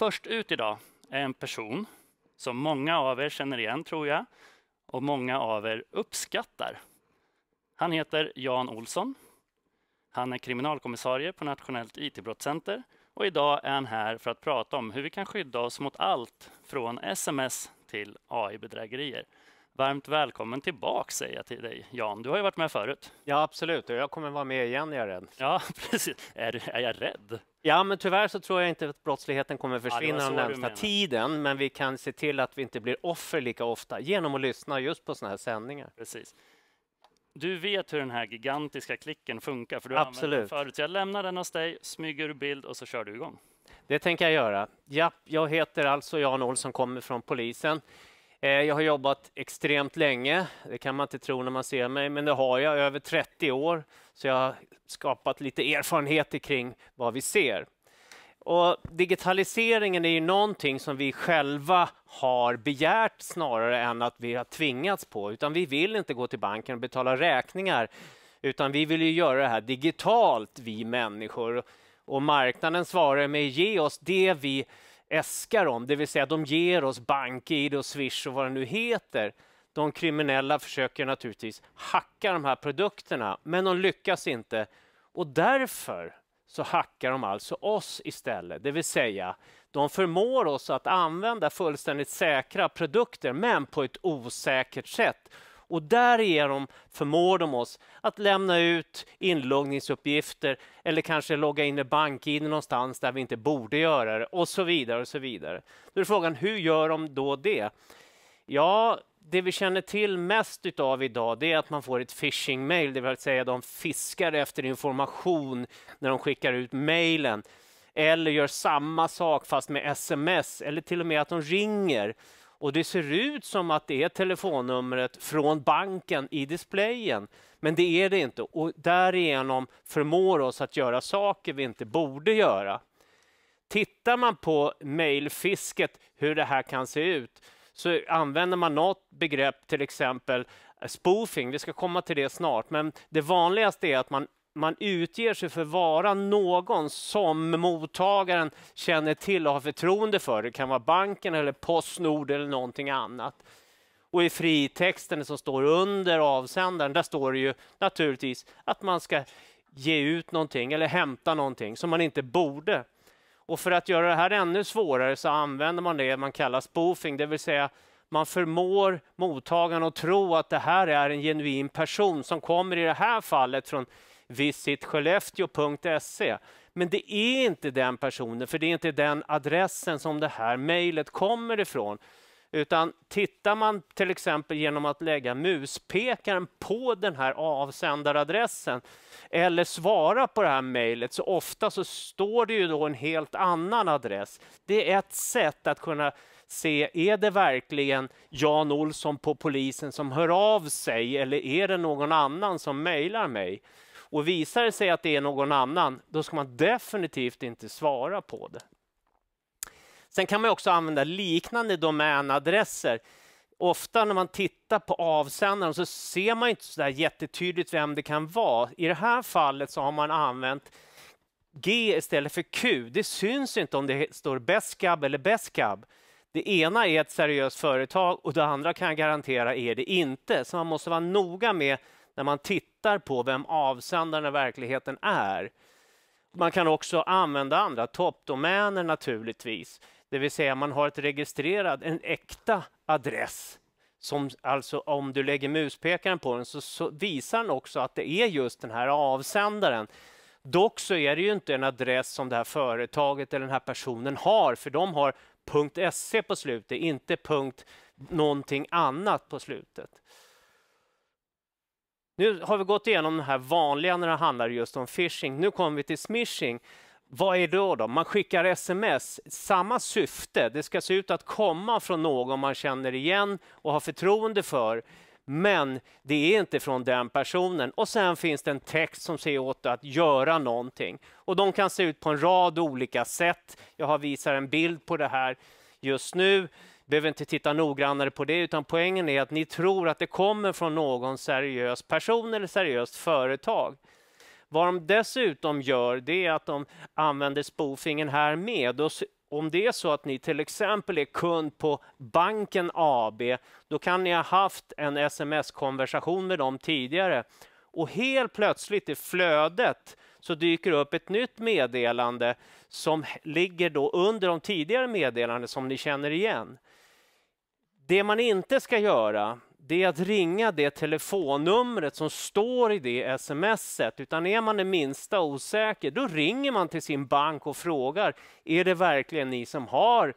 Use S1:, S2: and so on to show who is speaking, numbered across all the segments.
S1: Först ut idag är en person som många av er känner igen, tror jag, och många av er uppskattar. Han heter Jan Olsson. Han är kriminalkommissarie på Nationellt IT-brottscenter och idag är han här för att prata om hur vi kan skydda oss mot allt från sms till AI-bedrägerier. Varmt välkommen tillbaka säger jag till dig Jan. Du har ju varit med förut. Ja absolut, och jag kommer vara med igen är jag rädd. Ja precis, är, är jag rädd? Ja, men tyvärr så tror jag inte att
S2: brottsligheten kommer försvinna ja, den närmsta tiden, men vi kan se till att vi inte blir offer lika ofta genom
S1: att lyssna just på sådana här sändningar. Precis. Du vet hur den här gigantiska klicken funkar, för du Absolut. använder den förut. jag lämnar den hos dig, smyger ur bild och så kör du igång.
S2: Det tänker jag göra. Ja, jag heter alltså Jan Olsson, kommer från polisen. Eh, jag har jobbat extremt länge, det kan man inte tro när man ser mig, men det har jag, över 30 år, så jag har skapat lite erfarenheter kring vad vi ser. Och digitaliseringen är ju någonting som vi själva har begärt snarare än att vi har tvingats på, utan vi vill inte gå till banken och betala räkningar, utan vi vill ju göra det här digitalt, vi människor. Och marknaden svarar med att ge oss det vi äskar om, det vill säga att de ger oss BankID och Swish och vad det nu heter. De kriminella försöker naturligtvis hacka de här produkterna, men de lyckas inte och därför så hackar de alltså oss istället, det vill säga de förmår oss att använda fullständigt säkra produkter men på ett osäkert sätt och därigenom förmår de oss att lämna ut inloggningsuppgifter eller kanske logga in med BankID någonstans där vi inte borde göra det och så vidare och så vidare. Då är frågan, hur gör de då det? Ja, det vi känner till mest av idag det är att man får ett phishing mail, det vill säga de fiskar efter information när de skickar ut mejlen eller gör samma sak fast med sms eller till och med att de ringer och det ser ut som att det är telefonnumret från banken i displayen, men det är det inte och därigenom förmår oss att göra saker vi inte borde göra. Tittar man på mejlfisket, hur det här kan se ut, så använder man något begrepp, till exempel spoofing, vi ska komma till det snart, men det vanligaste är att man man utger sig för att vara någon som mottagaren känner till och har förtroende för. Det kan vara banken eller Postnord eller någonting annat. Och i fritexten som står under avsändaren, där står det ju naturligtvis att man ska ge ut någonting eller hämta någonting som man inte borde. Och för att göra det här ännu svårare så använder man det man kallar spoofing, det vill säga man förmår mottagaren att tro att det här är en genuin person som kommer i det här fallet från visitskellefteå.se. Men det är inte den personen, för det är inte den adressen som det här mejlet kommer ifrån. Utan tittar man till exempel genom att lägga muspekaren på den här avsändaradressen eller svara på det här mejlet så ofta så står det ju då en helt annan adress. Det är ett sätt att kunna se, är det verkligen Jan Olsson på polisen som hör av sig eller är det någon annan som mejlar mig? Och visar det sig att det är någon annan, då ska man definitivt inte svara på det. Sen kan man också använda liknande domänadresser. Ofta när man tittar på avsändaren så ser man inte så där jättetydligt vem det kan vara. I det här fallet så har man använt G istället för Q. Det syns inte om det står Beskab eller Beskab. Det ena är ett seriöst företag och det andra kan jag garantera är det inte. Så man måste vara noga med när man tittar på vem avsändaren i verkligheten är. Man kan också använda andra toppdomäner naturligtvis, det vill säga man har ett registrerad, en äkta adress som alltså om du lägger muspekaren på den så, så, visar den också att det är just den här avsändaren. Dock så är det ju inte en adress som det här företaget eller den här personen har, för de har .se på slutet, inte punkt någonting annat på slutet. Nu har vi gått igenom det här vanliga när det handlar just om phishing. Nu kommer vi till smishing. Vad är det då, då? Man skickar sms, samma syfte. Det ska se ut att komma från någon man känner igen och har förtroende för. Men det är inte från den personen. Och sen finns det en text som säger åt att göra någonting. Och de kan se ut på en rad olika sätt. Jag har visat en bild på det här just nu behöver inte titta noggrannare på det, utan poängen är att ni tror att det kommer från någon seriös person eller seriöst företag. Vad de dessutom gör, det är att de använder spoofingen här med. Och om det är så att ni till exempel är kund på banken AB, då kan ni ha haft en sms-konversation med dem tidigare. Och helt plötsligt i flödet så dyker upp ett nytt meddelande som ligger då under de tidigare meddelanden som ni känner igen. Det man inte ska göra det är att ringa det telefonnumret som står i det smset. Utan är man det minsta osäker, då ringer man till sin bank och frågar, är det verkligen ni som har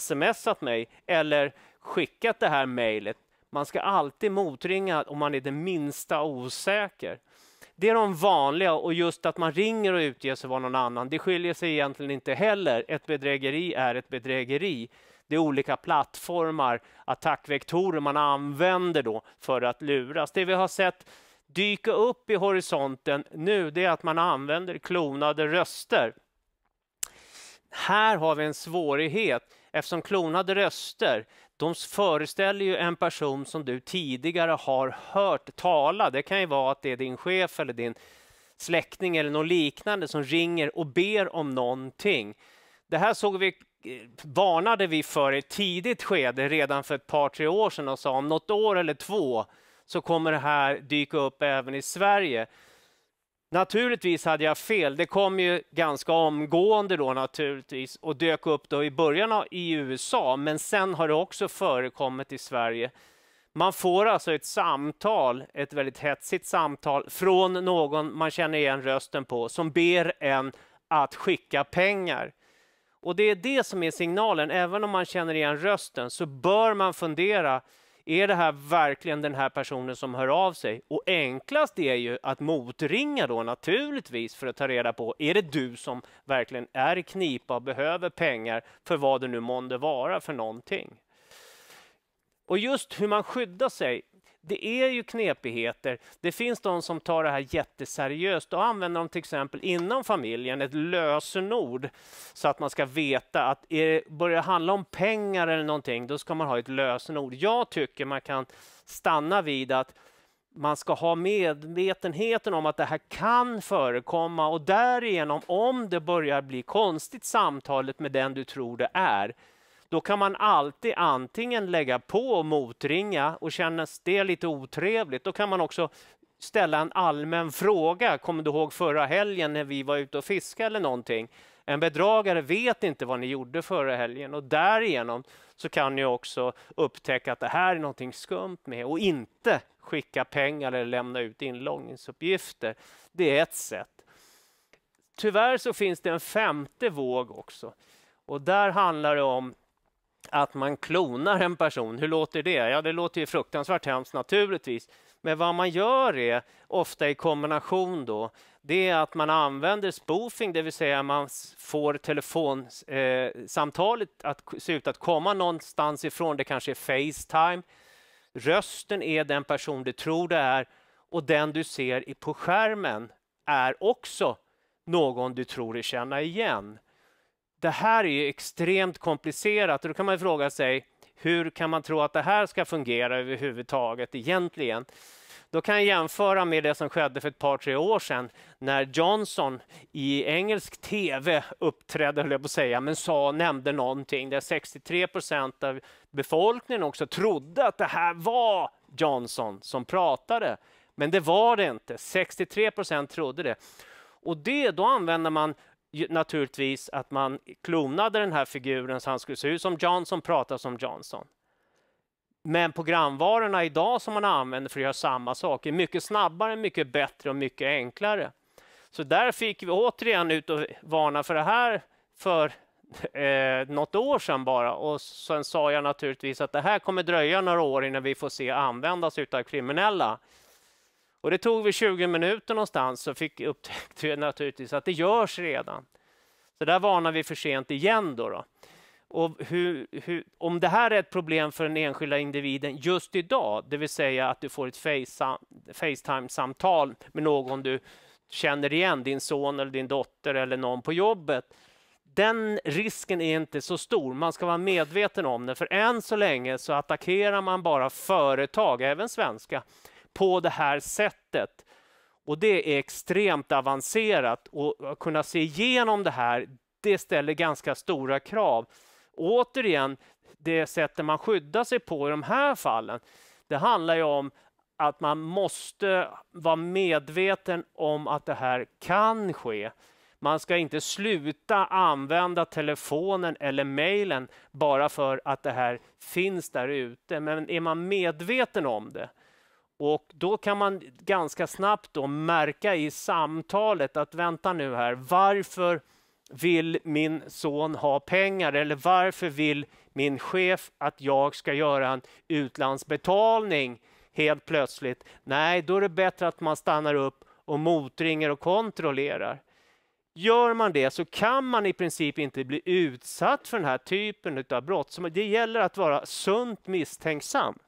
S2: smsat mig eller skickat det här mejlet? Man ska alltid motringa om man är det minsta osäker. Det är de vanliga och just att man ringer och utger sig vara någon annan, det skiljer sig egentligen inte heller. Ett bedrägeri är ett bedrägeri det är olika plattformar, attackvektorer man använder då för att luras. Det vi har sett dyka upp i horisonten nu det är att man använder klonade röster. Här har vi en svårighet eftersom klonade röster de föreställer ju en person som du tidigare har hört tala. Det kan ju vara att det är din chef eller din släkting eller något liknande som ringer och ber om någonting. Det här såg vi varnade vi för i ett tidigt skede, redan för ett par, tre år sedan och sa om något år eller två så kommer det här dyka upp även i Sverige. Naturligtvis hade jag fel. Det kom ju ganska omgående då naturligtvis och dök upp då i början av, i USA, men sen har det också förekommit i Sverige. Man får alltså ett samtal, ett väldigt hetsigt samtal från någon man känner igen rösten på som ber en att skicka pengar. Och det är det som är signalen, även om man känner igen rösten så bör man fundera, är det här verkligen den här personen som hör av sig? Och enklast är ju att motringa då naturligtvis för att ta reda på, är det du som verkligen är i knipa och behöver pengar för vad det nu månde vara för någonting? Och just hur man skyddar sig det är ju knepigheter. Det finns de som tar det här jätteseriöst och använder de till exempel inom familjen ett lösenord så att man ska veta att är eh, det handla om pengar eller någonting, då ska man ha ett lösenord. Jag tycker man kan stanna vid att man ska ha medvetenheten om att det här kan förekomma och därigenom, om det börjar bli konstigt samtalet med den du tror det är, då kan man alltid antingen lägga på och motringa och känns det lite otrevligt, då kan man också ställa en allmän fråga. Kommer du ihåg förra helgen när vi var ute och fiskade eller någonting? En bedragare vet inte vad ni gjorde förra helgen och därigenom så kan ni också upptäcka att det här är någonting skumt med och inte skicka pengar eller lämna ut inloggningsuppgifter. Det är ett sätt. Tyvärr så finns det en femte våg också och där handlar det om att man klonar en person, hur låter det? Ja, det låter ju fruktansvärt hemskt naturligtvis. Men vad man gör är, ofta i kombination då, det är att man använder spoofing, det vill säga man får telefonsamtalet eh, att se ut att komma någonstans ifrån. Det kanske är Facetime. Rösten är den person du tror det är och den du ser på skärmen är också någon du tror dig känna igen det här är ju extremt komplicerat och då kan man fråga sig hur kan man tro att det här ska fungera överhuvudtaget egentligen? Då kan jag jämföra med det som skedde för ett par, tre år sedan när Johnson i engelsk tv uppträdde, höll jag på att säga, men sa, nämnde någonting där 63 procent av befolkningen också trodde att det här var Johnson som pratade. Men det var det inte. 63 procent trodde det. Och det, då använder man naturligtvis att man klonade den här figuren så han skulle se ut som Johnson, prata som Johnson. Men programvarorna idag som man använder för att göra samma sak är mycket snabbare, mycket bättre och mycket enklare. Så där fick vi återigen ut och varna för det här för eh, något år sedan bara. Och sen sa jag naturligtvis att det här kommer dröja några år innan vi får se användas av kriminella. Och det tog vi 20 minuter någonstans så fick, upptäckte vi naturligtvis att det görs redan. Så där varnar vi för sent igen. Då, då. Och hur, hur, om det här är ett problem för den enskilda individen just idag, det vill säga att du får ett Facetime-samtal med någon du känner igen, din son eller din dotter eller någon på jobbet, den risken är inte så stor. Man ska vara medveten om det, för än så länge så attackerar man bara företag, även svenska, på det här sättet. Och det är extremt avancerat och att kunna se igenom det här, det ställer ganska stora krav. återigen, det sättet man skyddar sig på i de här fallen, det handlar ju om att man måste vara medveten om att det här kan ske. Man ska inte sluta använda telefonen eller mejlen bara för att det här finns där ute. Men är man medveten om det, och då kan man ganska snabbt då märka i samtalet att vänta nu här, varför vill min son ha pengar eller varför vill min chef att jag ska göra en utlandsbetalning helt plötsligt? Nej, då är det bättre att man stannar upp och motringer och kontrollerar. Gör man det så kan man i princip inte bli utsatt för den här typen av brott. Så det gäller att vara sunt misstänksam.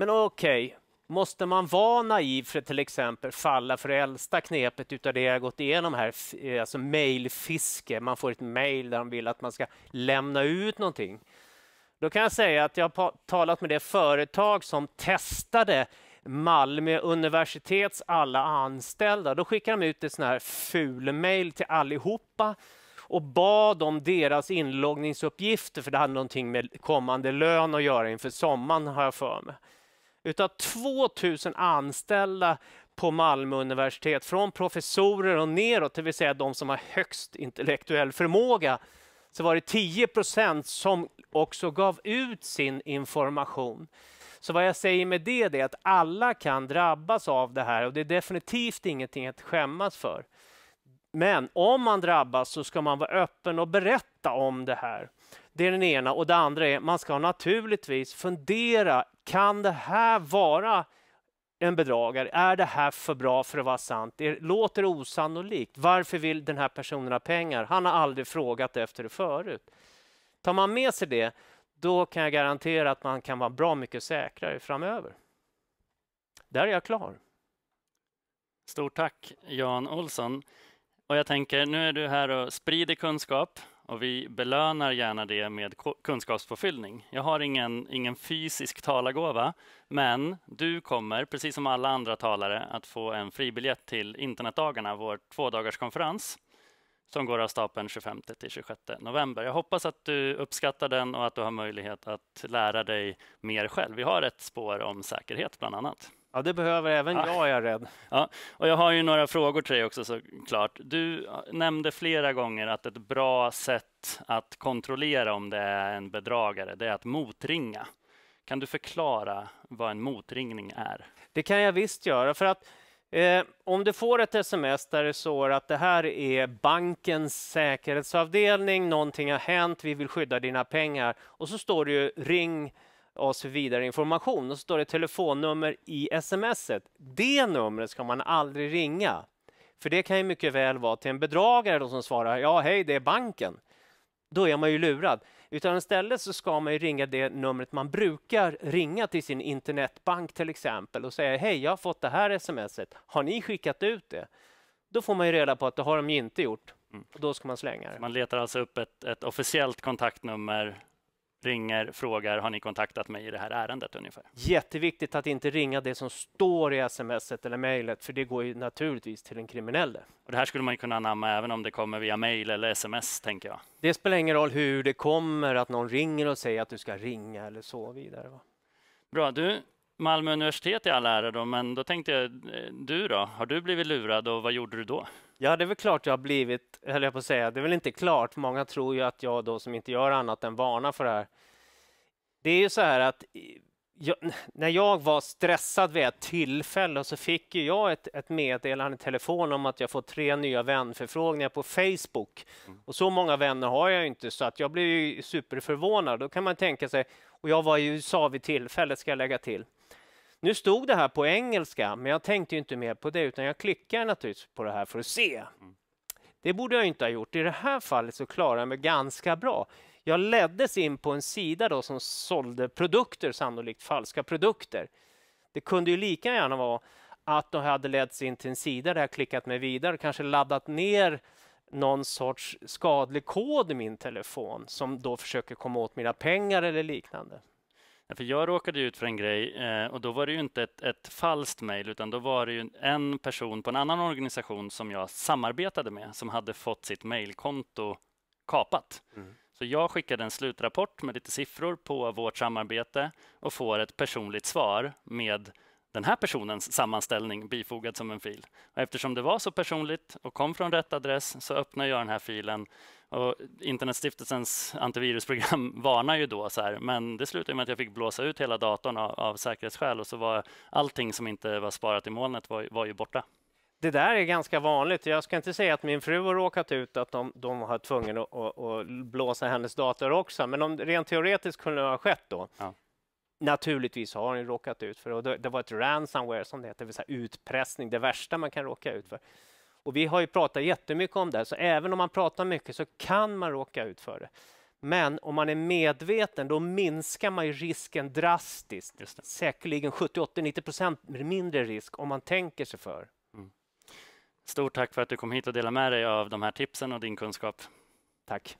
S2: Men okej, okay. måste man vara naiv för att till exempel falla för det äldsta knepet utav det jag gått igenom här, eh, alltså mailfiske. Man får ett mail där de vill att man ska lämna ut någonting. Då kan jag säga att jag har talat med det företag som testade Malmö universitets alla anställda. Då skickade de ut ett sån här ful-mail till allihopa och bad om deras inloggningsuppgifter för det hade någonting med kommande lön att göra inför sommaren har jag för mig utav 2000 anställda på Malmö universitet, från professorer och neråt, det vill säga de som har högst intellektuell förmåga, så var det 10 procent som också gav ut sin information. Så vad jag säger med det, det är att alla kan drabbas av det här och det är definitivt ingenting att skämmas för. Men om man drabbas så ska man vara öppen och berätta om det här. Det är den ena. Och det andra är man ska naturligtvis fundera kan det här vara en bedragare? Är det här för bra för att vara sant? Det låter osannolikt. Varför vill den här personen ha pengar? Han har aldrig frågat efter det förut. Tar man med sig det, då kan jag garantera att man kan vara bra mycket
S1: säkrare framöver. Där är jag klar. Stort tack, Jan Olsson. Och jag tänker, nu är du här och sprider kunskap och vi belönar gärna det med kunskapspåfyllning. Jag har ingen, ingen fysisk talargåva, men du kommer, precis som alla andra talare, att få en fribiljett till internetdagarna, vår tvådagarskonferens som går av stapeln 25 till 26 november. Jag hoppas att du uppskattar den och att du har möjlighet att lära dig mer själv. Vi har ett spår om säkerhet, bland annat. Ja, det behöver även ja. jag, är jag rädd. Ja. Och jag har ju några frågor till dig också såklart. Du nämnde flera gånger att ett bra sätt att kontrollera om det är en bedragare, det är att motringa. Kan du förklara vad en motringning är? Det kan jag visst göra, för att Eh, om du
S2: får ett sms där det står att det här är bankens säkerhetsavdelning, någonting har hänt, vi vill skydda dina pengar och så står det ju ring oss för vidare information. Och så står det telefonnummer i smset. Det numret ska man aldrig ringa. För det kan ju mycket väl vara till en bedragare då som svarar ja, hej, det är banken. Då är man ju lurad. Utan istället så ska man ringa det numret man brukar ringa till sin internetbank till exempel och säga hej, jag har fått det här smset. Har ni skickat ut
S1: det? Då får man ju reda på att det har de inte gjort. Mm. Då ska man slänga det. Man letar alltså upp ett, ett officiellt kontaktnummer ringer, frågar, har ni kontaktat mig i det här ärendet ungefär? Jätteviktigt att inte ringa det som står i smset eller mejlet, för det går ju naturligtvis till den kriminelle. Och det här skulle man kunna anamma även om det kommer via mejl eller sms, tänker jag. Det spelar
S2: ingen roll hur det kommer, att någon ringer och säger att du ska ringa eller så vidare. Va?
S1: Bra, du, Malmö universitet i all ära, men då tänkte jag, eh, du då, har du blivit lurad och vad gjorde du då?
S2: Ja, det är väl klart jag har blivit, höll jag på att säga, det är väl inte klart. Många tror ju att jag då som inte gör annat än varnar för det här. Det är ju så här att jag, när jag var stressad vid ett tillfälle så fick jag ett, ett meddelande i telefon om att jag fått tre nya vänförfrågningar på Facebook. Mm. Och så många vänner har jag inte så att jag blev ju superförvånad. Då kan man tänka sig, och jag var i USA vid tillfället ska jag lägga till. Nu stod det här på engelska, men jag tänkte inte mer på det, utan jag klickar naturligtvis på det här för att se. Mm. Det borde jag inte ha gjort. I det här fallet så klarade jag mig ganska bra. Jag leddes in på en sida då som sålde produkter, sannolikt falska produkter. Det kunde ju lika gärna vara att de hade letts in till en sida där jag klickat mig vidare, och kanske laddat ner någon sorts skadlig kod i min telefon som då försöker komma åt mina pengar eller liknande.
S1: För jag råkade ut för en grej eh, och då var det ju inte ett, ett falskt mejl utan då var det ju en person på en annan organisation som jag samarbetade med som hade fått sitt mejlkonto kapat. Mm. Så jag skickade en slutrapport med lite siffror på vårt samarbete och får ett personligt svar med den här personens sammanställning bifogad som en fil. Och eftersom det var så personligt och kom från rätt adress så öppnar jag den här filen och Internetstiftelsens antivirusprogram varnar ju då, så här, men det slutade med att jag fick blåsa ut hela datorn av, av säkerhetsskäl och så var allting som inte var sparat i molnet var, var ju borta. Det där
S2: är ganska vanligt. Jag ska inte säga att min fru har råkat ut att de, de har tvungen att, att, att blåsa hennes dator också, men om rent teoretiskt kunde det ha skett då. Ja. Naturligtvis har hon råkat ut för det. Det var ett ransomware som det heter, det vill säga utpressning, det värsta man kan råka ut för. Och vi har ju pratat jättemycket om det, så även om man pratar mycket så kan man råka ut för det. Men om man är medveten, då minskar man ju risken drastiskt. Säkerligen 70-80-90 procent mindre risk om man tänker sig för.
S1: Mm. Stort tack för att du kom hit och delade med dig av de här tipsen och din kunskap. Tack.